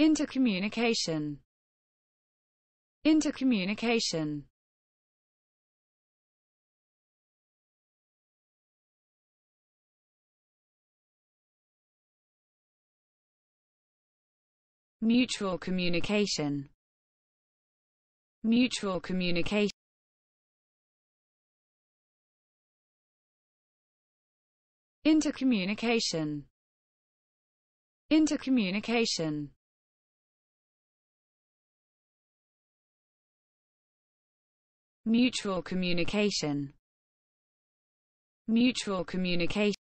intercommunication intercommunication mutual communication mutual communication intercommunication intercommunication Mutual communication. Mutual communication.